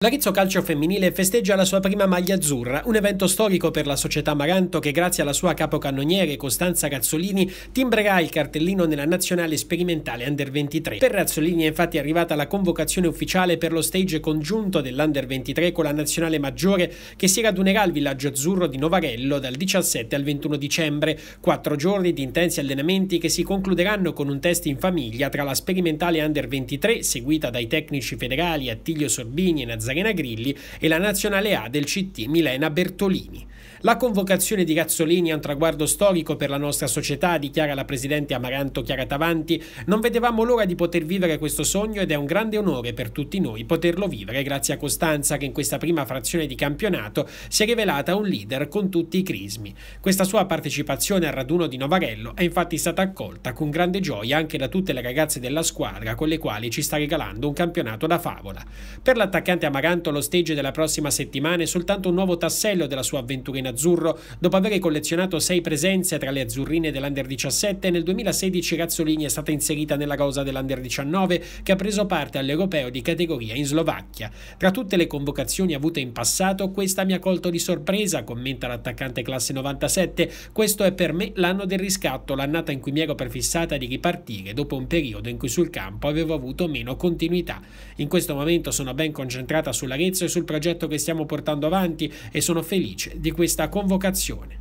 L'Arezzo Calcio Femminile festeggia la sua prima maglia azzurra, un evento storico per la società Maranto che grazie alla sua capocannoniere Costanza Razzolini timbrerà il cartellino nella nazionale sperimentale Under 23. Per Razzolini è infatti arrivata la convocazione ufficiale per lo stage congiunto dell'Under 23 con la nazionale maggiore che si radunerà al villaggio azzurro di Novarello dal 17 al 21 dicembre, quattro giorni di intensi allenamenti che si concluderanno con un test in famiglia tra la sperimentale Under 23 seguita dai tecnici federali Attilio Sorbini e Nazareno Mazzarena Grilli e la nazionale A del CT Milena Bertolini. La convocazione di Cazzolini è un traguardo storico per la nostra società, dichiara la presidente Amaranto Chiara Tavanti. Non vedevamo l'ora di poter vivere questo sogno ed è un grande onore per tutti noi poterlo vivere grazie a Costanza che in questa prima frazione di campionato si è rivelata un leader con tutti i crismi. Questa sua partecipazione al raduno di Novarello è infatti stata accolta con grande gioia anche da tutte le ragazze della squadra con le quali ci sta regalando un campionato da favola. Per l'attaccante Amaranto lo stage della prossima settimana è soltanto un nuovo tassello della sua avventura in azzurro dopo aver collezionato sei presenze tra le azzurrine dell'Under 17 nel 2016 Razzolini è stata inserita nella causa dell'Under 19 che ha preso parte all'Europeo di categoria in Slovacchia. Tra tutte le convocazioni avute in passato questa mi ha colto di sorpresa, commenta l'attaccante classe 97, questo è per me l'anno del riscatto, l'annata in cui mi ero prefissata di ripartire dopo un periodo in cui sul campo avevo avuto meno continuità. In questo momento sono ben concentrata sull'Arezzo e sul progetto che stiamo portando avanti e sono felice di questa questa convocazione.